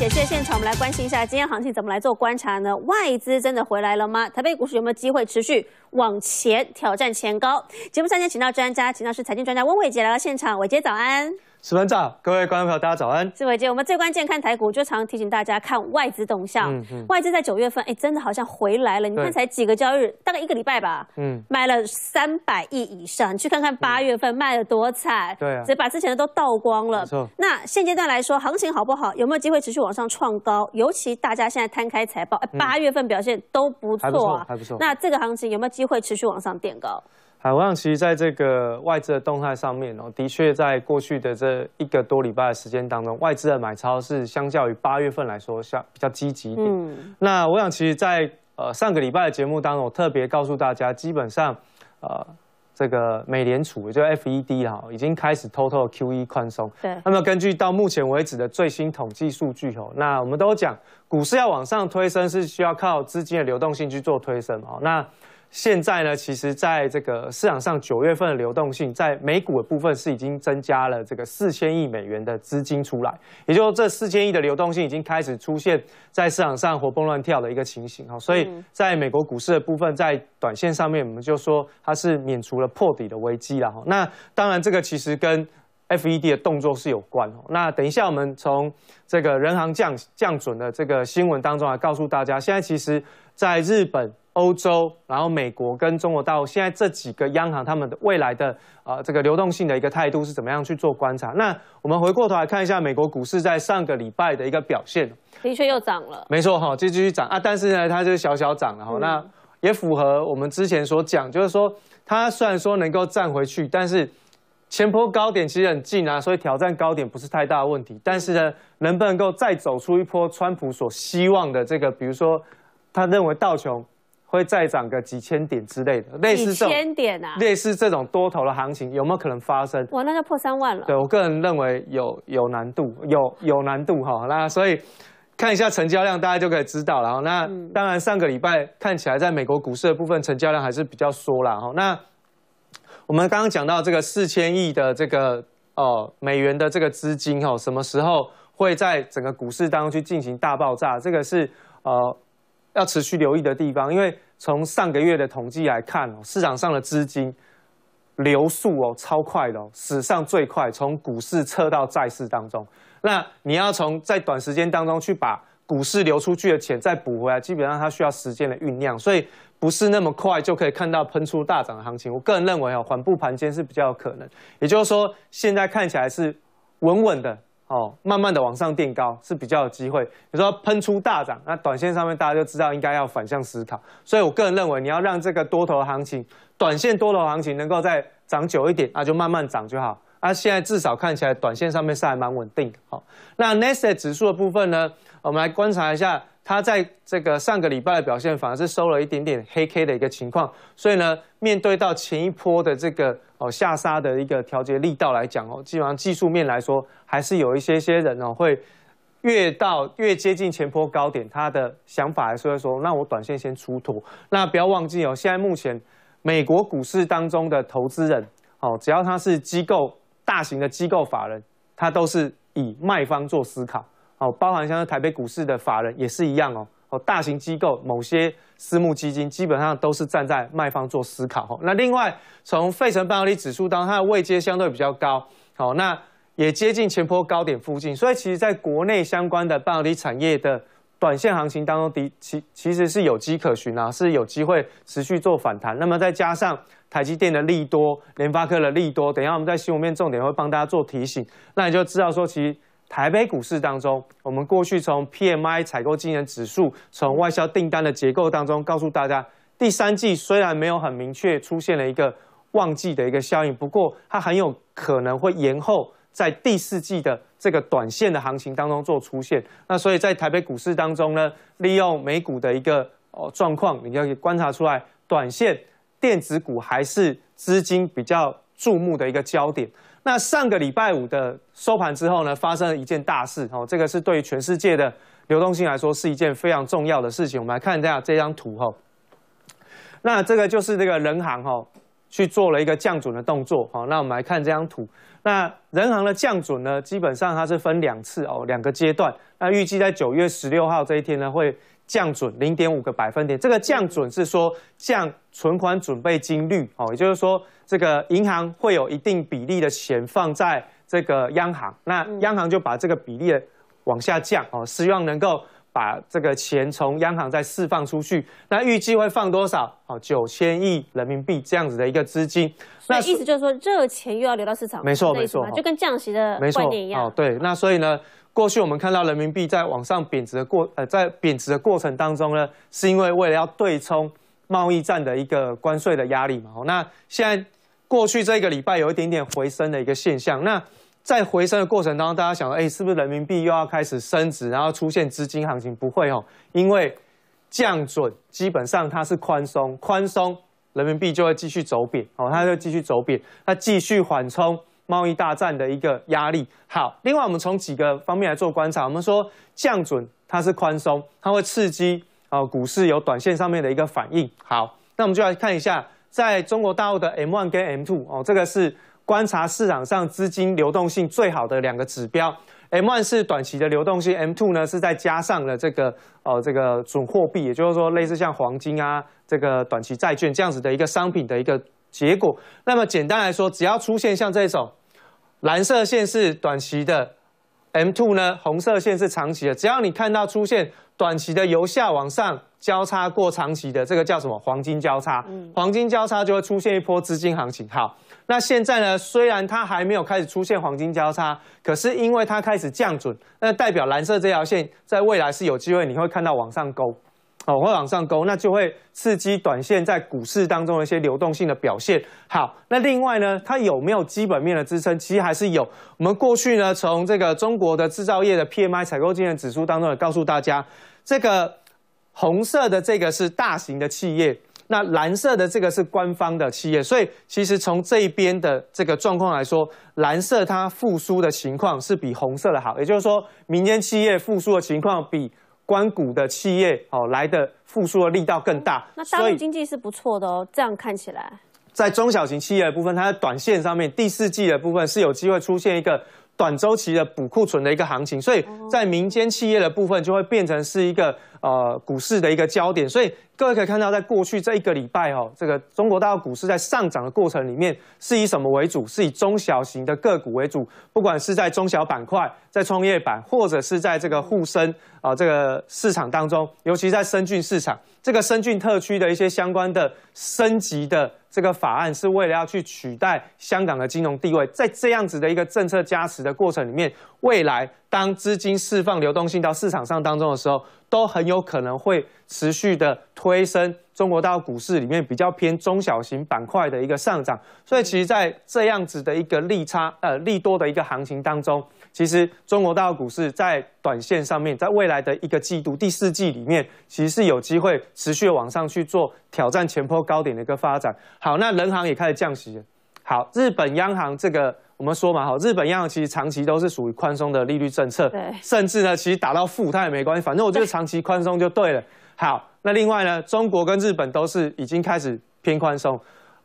解的现场，我们来关心一下今天行情怎么来做观察呢？外资真的回来了吗？台北股市有没有机会持续往前挑战前高？节目上先请到专家，请到是财经专家温伟杰来到现场，伟杰早安。石文照，各位观众朋友，大家早安。志慧姐，我们最关键看台股，就常提醒大家看外资动向。嗯嗯。外资在九月份，哎，真的好像回来了。你看才几个交易日，大概一个礼拜吧。嗯。卖了三百亿以上，你去看看八月份卖了多惨。对。直接把之前的都倒光了。没错。那现阶段来说，行情好不好？有没有机会持续往上创高？尤其大家现在摊开财报，哎，八月份表现都不错啊，还不错。那这个行情有没有机会持续往上垫高？好，我想其实在这个外资的动态上面哦，的确在过去的这一个多礼拜的时间当中，外资的买超是相较于八月份来说相比较积极一点。那我想其实在呃上个礼拜的节目当中，我特别告诉大家，基本上呃这个美联储也就 FED 哈，已经开始偷偷的 QE 宽松。对。那么根据到目前为止的最新统计数据哦，那我们都讲股市要往上推升是需要靠资金的流动性去做推升哦，那。现在呢，其实在这个市场上，九月份的流动性在美股的部分是已经增加了这个四千亿美元的资金出来，也就是说，这四千亿的流动性已经开始出现在市场上活蹦乱跳的一个情形哈。所以，在美国股市的部分，在短线上面，我们就说它是免除了破底的危机了哈。那当然，这个其实跟 FED 的动作是有关哦。那等一下，我们从这个人行降降准的这个新闻当中来告诉大家，现在其实在日本。欧洲，然后美国跟中国到现在这几个央行他们的未来的啊这个流动性的一个态度是怎么样去做观察？那我们回过头来看一下美国股市在上个礼拜的一个表现，的确又涨了，没错哈，就继续涨啊。但是呢，它就小小涨了哈，那也符合我们之前所讲，就是说它虽然说能够站回去，但是前坡高点其实很近啊，所以挑战高点不是太大的问题。但是呢，能不能够再走出一波川普所希望的这个，比如说他认为道琼。会再涨个几千点之类的，类似千点啊，类似这种多头的行情有没有可能发生？哇，那就破三万了。对我个人认为有有难度，有有难度哈。那所以看一下成交量，大家就可以知道了。那当然上个礼拜看起来，在美国股市的部分成交量还是比较缩了哈。那我们刚刚讲到这个四千亿的这个呃美元的这个资金哈，什么时候会在整个股市当中去进行大爆炸？这个是呃。要持续留意的地方，因为从上个月的统计来看哦，市场上的资金流速哦超快的哦，史上最快，从股市撤到债市当中。那你要从在短时间当中去把股市流出去的钱再补回来，基本上它需要时间的酝酿，所以不是那么快就可以看到喷出大涨的行情。我个人认为哦，缓步盘间是比较有可能。也就是说，现在看起来是稳稳的。哦，慢慢的往上垫高是比较有机会。你说喷出大涨，那短线上面大家就知道应该要反向思考。所以我个人认为，你要让这个多头行情，短线多头行情能够再涨久一点，那就慢慢涨就好。它现在至少看起来，短线上面是还蛮稳定的。好，那 n a s t a 指数的部分呢，我们来观察一下，它在这个上个礼拜的表现，反而是收了一点点黑 K 的一个情况。所以呢，面对到前一波的这个哦下杀的一个调节力道来讲哦，基本上技术面来说，还是有一些些人哦会越到越接近前坡高点，他的想法还是会说，那我短线先出脱。那不要忘记哦，现在目前美国股市当中的投资人哦，只要他是机构。大型的机构法人，他都是以卖方做思考，哦，包含像是台北股市的法人也是一样哦，哦，大型机构某些私募基金基本上都是站在卖方做思考。哦，那另外从费城半导体指数当它的位阶相对比较高，好，那也接近前坡高点附近，所以其实在国内相关的半导体产业的。短线行情当中，的其其实是有机可循啊，是有机会持续做反弹。那么再加上台积电的利多、联发科的利多，等下我们在新闻面重点会帮大家做提醒，那你就知道说，其实台北股市当中，我们过去从 PMI 采购经营指数、从外销订单的结构当中，告诉大家，第三季虽然没有很明确出现了一个旺季的一个效应，不过它很有可能会延后。在第四季的这个短线的行情当中做出现，那所以在台北股市当中呢，利用美股的一个哦状况，你以观察出来，短线电子股还是资金比较注目的一个焦点。那上个礼拜五的收盘之后呢，发生了一件大事哦，这个是对全世界的流动性来说是一件非常重要的事情。我们来看一下这张图哈，那这个就是这个人行哈去做了一个降准的动作哈，那我们来看这张图。那人行的降准呢，基本上它是分两次哦，两个阶段。那预计在九月十六号这一天呢，会降准零点五个百分点。这个降准是说降存款准备金率哦，也就是说这个银行会有一定比例的钱放在这个央行，那央行就把这个比例往下降哦，希望能够。把这个钱从央行再释放出去，那预计会放多少？哦，九千亿人民币这样子的一个资金。那意思就是说，热钱又要流到市场，没错没错，就跟降息的观念一样。哦，对。那所以呢，过去我们看到人民币在往上贬值的过，呃，在贬值的过程当中呢，是因为为了要对冲贸易战的一个关税的压力嘛。哦，那现在过去这个礼拜有一点点回升的一个现象。那在回升的过程当中，大家想到，哎，是不是人民币又要开始升值，然后出现资金行情？不会哦，因为降准基本上它是宽松，宽松人民币就会继续走贬，哦，它就继续走贬，它继续缓冲贸易大战的一个压力。好，另外我们从几个方面来做观察，我们说降准它是宽松，它会刺激啊股市有短线上面的一个反应。好，那我们就来看一下，在中国大陆的 M one 跟 M two 哦，这个是，观察市场上资金流动性最好的两个指标 m one 是短期的流动性 m two 呢是再加上了这个哦这个准货币，也就是说类似像黄金啊这个短期债券这样子的一个商品的一个结果。那么简单来说，只要出现像这种蓝色线是短期的 m two 呢红色线是长期的，只要你看到出现短期的由下往上交叉过长期的，这个叫什么黄金交叉？黄金交叉就会出现一波资金行情。好。那现在呢？虽然它还没有开始出现黄金交叉，可是因为它开始降准，那代表蓝色这条线在未来是有机会你会看到往上勾，哦，会往上勾，那就会刺激短线在股市当中的一些流动性的表现。好，那另外呢，它有没有基本面的支撑？其实还是有。我们过去呢，从这个中国的制造业的 PMI 采购经验指数当中也告诉大家，这个红色的这个是大型的企业。那蓝色的这个是官方的企业，所以其实从这边的这个状况来说，蓝色它复苏的情况是比红色的好，也就是说民间企业复苏的情况比关股的企业哦来的复苏的力道更大。那大陆经济是不错的哦，这样看起来，在中小型企业部分，它的短线上面第四季的部分是有机会出现一个。短周期的补库存的一个行情，所以在民间企业的部分就会变成是一个呃股市的一个焦点。所以各位可以看到，在过去这一个礼拜哦，这个中国大陆股市在上涨的过程里面是以什么为主？是以中小型的个股为主，不管是在中小板块、在创业板，或者是在这个沪深啊这个市场当中，尤其在深圳市场。这个深圳特区的一些相关的升级的这个法案，是为了要去取代香港的金融地位。在这样子的一个政策加持的过程里面，未来当资金释放流动性到市场上当中的时候。都很有可能会持续的推升中国大陆股市里面比较偏中小型板块的一个上涨，所以其实，在这样子的一个利差呃利多的一个行情当中，其实中国大陆股市在短线上面，在未来的一个季度第四季里面，其实是有机会持续往上去做挑战前坡高点的一个发展。好，那人行也开始降息，好，日本央行这个。我们说嘛，哈，日本央行其实长期都是属于宽松的利率政策，甚至呢，其实打到负它也没关系，反正我觉得长期宽松就对了。好，那另外呢，中国跟日本都是已经开始偏宽松，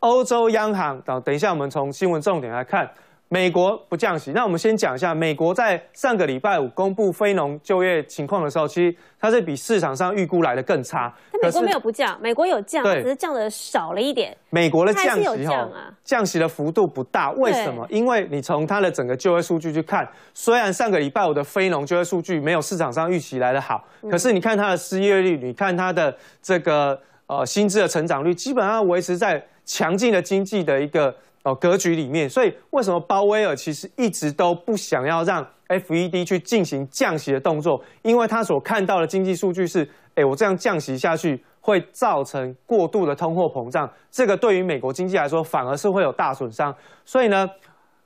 欧洲央行等，等一下我们从新闻重点来看。美国不降息，那我们先讲一下美国在上个礼拜五公布非农就业情况的时候，其实它是比市场上预估来的更差。美国没有不降，美国有降，只是降的少了一点。美国的降息哈，降息的幅度不大，为什么？因为你从它的整个就业数据去看，虽然上个礼拜五的非农就业数据没有市场上预期来的好，可是你看它的失业率，你看它的这个呃薪资的成长率，基本上维持在强劲的经济的一个。哦，格局里面，所以为什么鲍威尔其实一直都不想要让 F E D 去进行降息的动作？因为他所看到的经济数据是，哎，我这样降息下去会造成过度的通货膨胀，这个对于美国经济来说反而是会有大损伤。所以呢，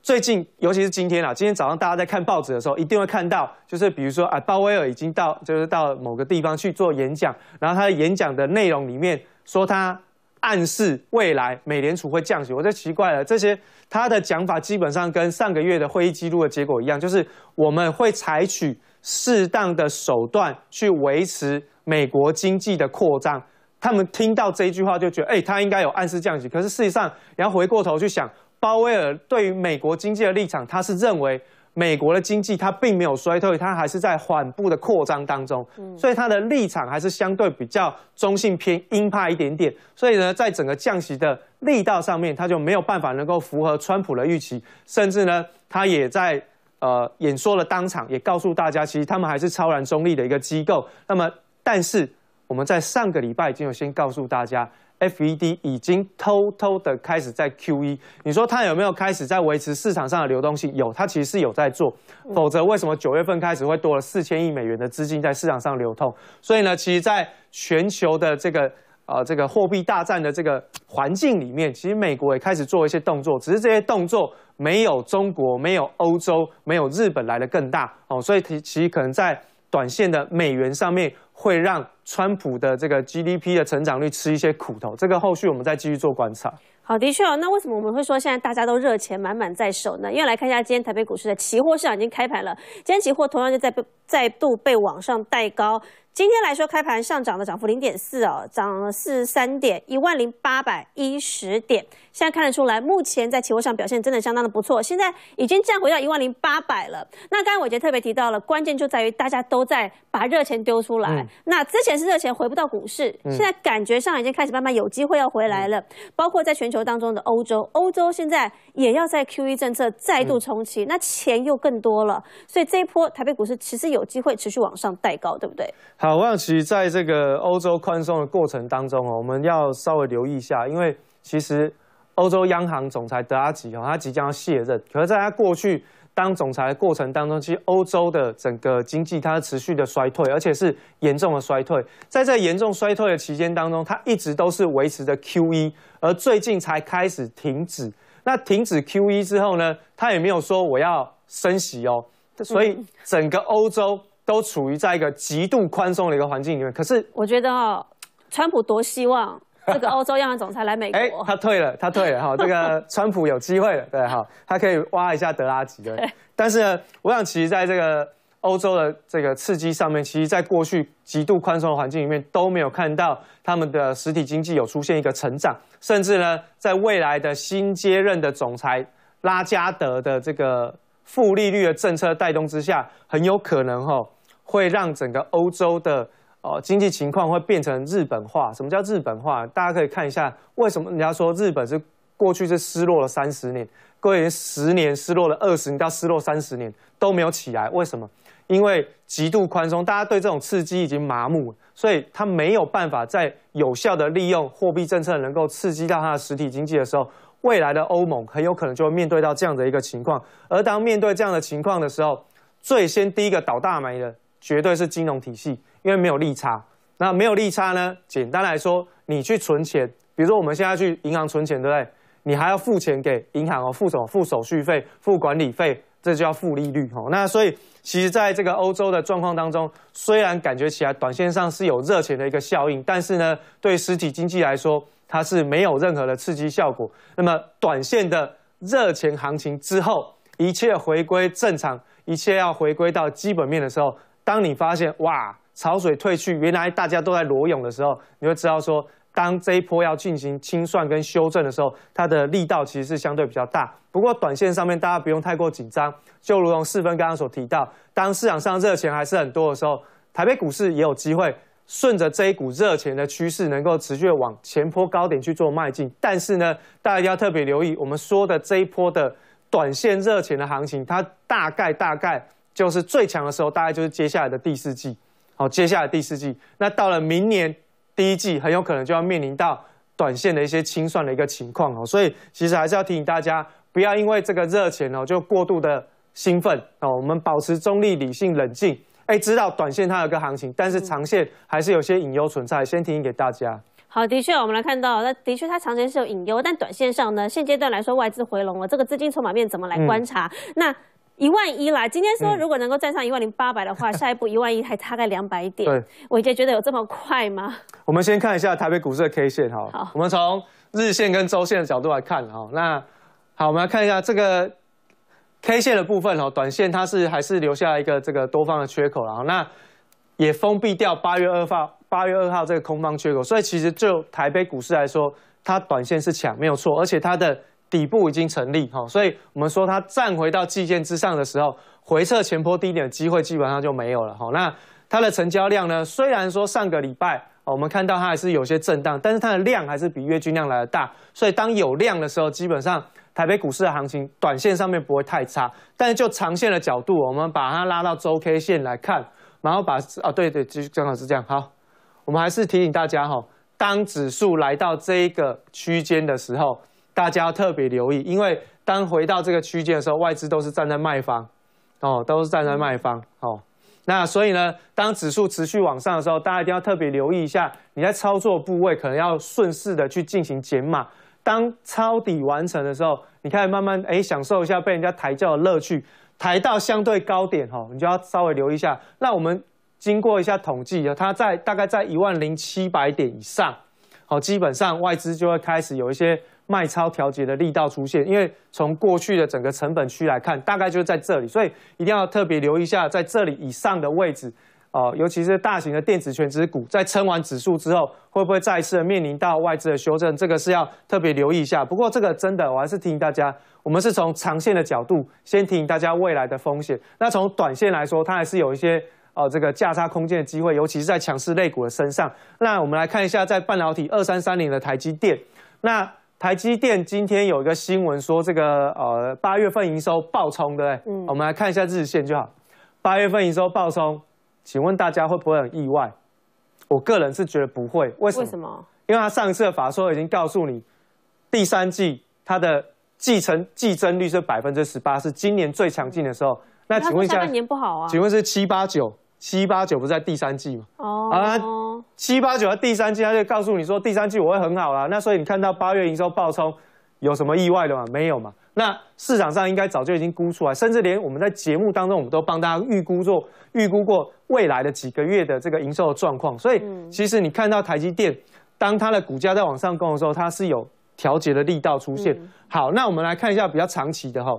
最近尤其是今天啊，今天早上大家在看报纸的时候，一定会看到，就是比如说啊，鲍威尔已经到就是到某个地方去做演讲，然后他的演讲的内容里面说他。暗示未来美联储会降息，我就奇怪了。这些他的讲法基本上跟上个月的会议记录的结果一样，就是我们会采取适当的手段去维持美国经济的扩张。他们听到这句话就觉得，哎，他应该有暗示降息。可是事实上，然要回过头去想，鲍威尔对于美国经济的立场，他是认为。美国的经济它并没有衰退，它还是在缓步的扩张当中，所以它的立场还是相对比较中性偏鹰派一点点。所以呢，在整个降息的力道上面，它就没有办法能够符合川普的预期，甚至呢，它也在呃演说了当场也告诉大家，其实他们还是超然中立的一个机构。那么，但是我们在上个礼拜已经有先告诉大家。FED 已经偷偷的开始在 QE，你说它有没有开始在维持市场上的流动性？有，它其实是有在做，否则为什么九月份开始会多了四千亿美元的资金在市场上流通？所以呢，其实在全球的这个呃这个货币大战的这个环境里面，其实美国也开始做一些动作，只是这些动作没有中国、没有欧洲、没有日本来的更大哦，所以其其实可能在。短线的美元上面会让川普的这个 GDP 的成长率吃一些苦头，这个后续我们再继续做观察。好，的确哦，那为什么我们会说现在大家都热钱满满在手呢？因为来看一下今天台北股市的期货市场已经开盘了，今天期货同样就在被再度被往上带高。今天来说，开盘上涨的涨幅零点四哦，涨四十三点一万零八百一十点。现在看得出来，目前在期货上表现真的相当的不错，现在已经降回到一万零八百了。那刚才伟杰特别提到了，关键就在于大家都在把热钱丢出来。那之前是热钱回不到股市，现在感觉上已经开始慢慢有机会要回来了。包括在全球当中的欧洲，欧洲现在也要在 QE 政策再度重启，那钱又更多了，所以这一波台北股市其实有机会持续往上带高，对不对？好，我想其实在这个欧洲宽松的过程当中哦，我们要稍微留意一下，因为其实欧洲央行总裁德拉吉哦，他即将要卸任。可是在他过去当总裁的过程当中，其实欧洲的整个经济它持续的衰退，而且是严重的衰退。在这严重衰退的期间当中，他一直都是维持着 QE，而最近才开始停止。那停止 QE 之后呢，他也没有说我要升息哦，所以整个欧洲。都处于在一个极度宽松的一个环境里面，可是我觉得哈，川普多希望这个欧洲央行总裁来美国。哎，他退了，他退了哈，这个 川普有机会了，对哈，他可以挖一下德拉吉对。但是呢，我想其实在这个欧洲的这个刺激上面，其实在过去极度宽松的环境里面都没有看到他们的实体经济有出现一个成长，甚至呢，在未来的新接任的总裁拉加德的这个负利率的政策带动之下，很有可能哈。会让整个欧洲的呃经济情况会变成日本化。什么叫日本化？大家可以看一下，为什么人家说日本是过去是失落了三十年，过去十年失落了二十年，到失落三十年都没有起来？为什么？因为极度宽松，大家对这种刺激已经麻木，所以它没有办法在有效的利用货币政策能够刺激到它的实体经济的时候，未来的欧盟很有可能就会面对到这样的一个情况。而当面对这样的情况的时候，最先第一个倒大霉的。绝对是金融体系，因为没有利差。那没有利差呢？简单来说，你去存钱，比如说我们现在去银行存钱，对不对？你还要付钱给银行哦，付什么？付手续费、付管理费，这就叫负利率哦。那所以，其实在这个欧洲的状况当中，虽然感觉起来短线上是有热钱的一个效应，但是呢，对实体经济来说，它是没有任何的刺激效果。那么，短线的热钱行情之后，一切回归正常，一切要回归到基本面的时候。当你发现哇，潮水退去，原来大家都在裸泳的时候，你会知道说，当这一波要进行清算跟修正的时候，它的力道其实是相对比较大。不过，短线上面大家不用太过紧张。就如同四分刚刚所提到，当市场上热钱还是很多的时候，台北股市也有机会顺着这一股热钱的趋势，能够持续往前坡高点去做迈进。但是呢，大家要特别留意，我们说的这一波的短线热钱的行情，它大概大概。就是最强的时候，大概就是接下来的第四季。好，接下来第四季，那到了明年第一季，很有可能就要面临到短线的一些清算的一个情况哦。所以，其实还是要提醒大家，不要因为这个热钱哦，就过度的兴奋哦。我们保持中立、理性、冷静。哎，知道短线它有个行情，但是长线还是有些隐忧存在。先提醒给大家。好，的确，我们来看到，那的确它长线是有隐忧，但短线上呢，现阶段来说外资回笼了，这个资金筹码面怎么来观察？那。一万一啦！今天说如果能够站上一万零八百的话，下一步一万一还差个两百点。对，我就觉得有这么快吗？我们先看一下台北股市的 K 线哈。好，我们从日线跟周线的角度来看哈。那好，我们来看一下这个 K 线的部分哈。短线它是还是留下一个这个多方的缺口了那也封闭掉八月二号八月二号这个空方缺口，所以其实就台北股市来说，它短线是强没有错，而且它的。底部已经成立哈，所以我们说它站回到季线之上的时候，回撤前坡低点的机会基本上就没有了哈。那它的成交量呢？虽然说上个礼拜我们看到它还是有些震荡，但是它的量还是比月均量来的大。所以当有量的时候，基本上台北股市的行情短线上面不会太差。但是就长线的角度，我们把它拉到周 K 线来看，然后把啊对对，姜老是这样好。我们还是提醒大家哈，当指数来到这个区间的时候。大家要特别留意，因为当回到这个区间的时候，外资都是站在卖方，哦，都是站在卖方。哦，那所以呢，当指数持续往上的时候，大家一定要特别留意一下，你在操作部位可能要顺势的去进行减码。当抄底完成的时候，你可以慢慢哎享受一下被人家抬轿的乐趣，抬到相对高点哈，你就要稍微留意一下。那我们经过一下统计，它在大概在一万零七百点以上，好，基本上外资就会开始有一些。卖超调节的力道出现，因为从过去的整个成本区来看，大概就在这里，所以一定要特别留意一下，在这里以上的位置，啊，尤其是大型的电子全指股，在撑完指数之后，会不会再次面临到外资的修正？这个是要特别留意一下。不过这个真的，我还是提醒大家，我们是从长线的角度先提醒大家未来的风险。那从短线来说，它还是有一些哦，这个价差空间的机会，尤其是在强势类股的身上。那我们来看一下，在半导体二三三零的台积电，那。台积电今天有一个新闻说，这个呃八月份营收暴冲，对不对？嗯，我们来看一下日线就好。八月份营收暴冲，请问大家会不会很意外？我个人是觉得不会，为什么？什因为他上一次的法说已经告诉你，第三季它的继承季增率是百分之十八，是今年最强劲的时候。那请问一下，下半年不好啊？请问是七八九。七八九不是在第三季嘛？哦啊，七八九在第三季，他就告诉你说第三季我会很好啦。那所以你看到八月营收暴冲，有什么意外的吗？没有嘛。那市场上应该早就已经估出来，甚至连我们在节目当中，我们都帮大家预估做预估过未来的几个月的这个营收的状况。所以其实你看到台积电，当它的股价在往上攻的时候，它是有调节的力道出现。好，那我们来看一下比较长期的哈。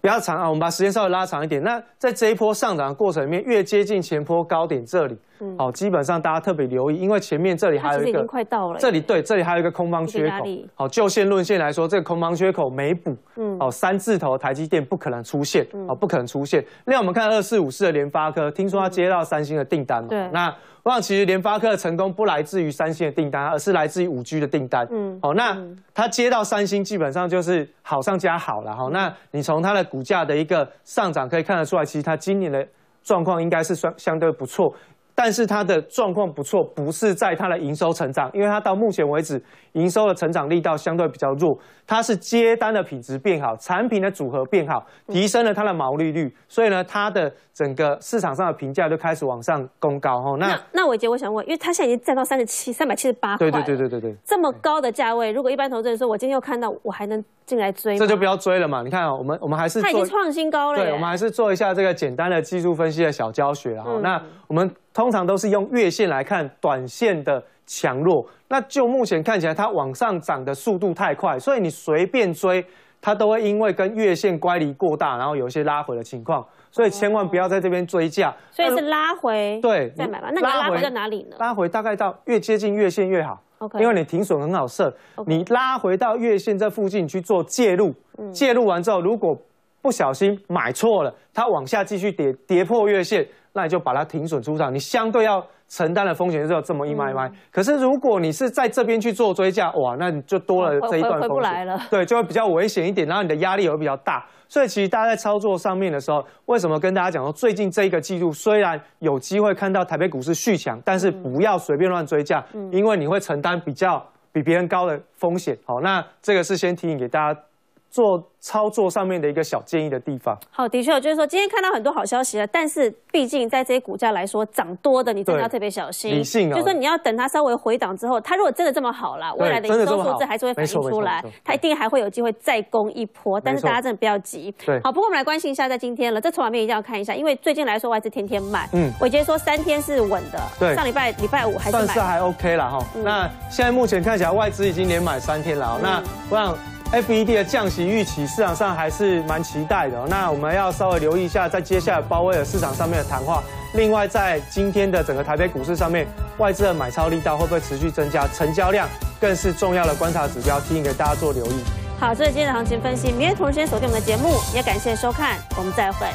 比较长啊，我们把时间稍微拉长一点。那在这一波上涨的过程里面，越接近前坡高点这里。好，基本上大家特别留意，因为前面这里还有一个快到了。这里对，这里还有一个空方缺口。好，就线论线来说，这个空方缺口没补。嗯。好，三字头台积电不可能出现。嗯。好，不可能出现。那我们看二四五四的联发科，听说他接到三星的订单。对。那我想，其实联发科的成功不来自于三星的订单，而是来自于五 G 的订单。嗯。好，那他接到三星，基本上就是好上加好了哈。那你从它的股价的一个上涨可以看得出来，其实它今年的状况应该是相相对不错。但是它的状况不错，不是在它的营收成长，因为它到目前为止营收的成长力道相对比较弱，它是接单的品质变好，产品的组合变好，提升了它的毛利率，所以呢，它的整个市场上的评价就开始往上攻高哈。那那伟杰，我想问，因为它现在已经站到三十七三百七十八块，对对对对对对，这么高的价位，如果一般投资人说，我今天又看到，我还能进来追这就不要追了嘛。你看，我们我们还是它已经创新高了。对，我们还是做一下这个简单的技术分析的小教学哈。那我们。通常都是用月线来看短线的强弱，那就目前看起来它往上涨的速度太快，所以你随便追它都会因为跟月线乖离过大，然后有一些拉回的情况，所以千万不要在这边追价。所以是拉回？对，再买吧。那拉回在哪里呢？拉回大概到越接近月线越好。OK，因为你停损很好设，你拉回到月线这附近去做介入，介入完之后如果。不小心买错了，它往下继续跌，跌破月线，那你就把它停损出场，你相对要承担的风险只有这么一卖卖。可是如果你是在这边去做追加，哇，那你就多了这一段风险，对，就会比较危险一点，然后你的压力也会比较大。所以其实大家在操作上面的时候，为什么跟大家讲说，最近这一个季度虽然有机会看到台北股市续强，但是不要随便乱追加，因为你会承担比较比别人高的风险。好，那这个是先提醒给大家。做操作上面的一个小建议的地方。好，的确就是说，今天看到很多好消息了，但是毕竟在这些股价来说，涨多的你真的要特别小心。理性啊，就是说你要等它稍微回档之后，它如果真的这么好了，未来的营收数字还是会反映出来，它一定还会有机会再攻一波。但是大家真的不要急。对，好，不过我们来关心一下，在今天了，这筹码面一定要看一下，因为最近来说外资天天卖，嗯，我直接说三天是稳的。对，上礼拜礼拜五还是算是还 OK 了哈。那现在目前看起来外资已经连买三天了那我想。FED 的降息预期，市场上还是蛮期待的。那我们要稍微留意一下，在接下来鲍威尔市场上面的谈话。另外，在今天的整个台北股市上面，外资的买超力道会不会持续增加？成交量更是重要的观察指标，提醒给大家做留意。好，这是今天的行情分析。明天同时锁定我们的节目，也感谢收看，我们再会。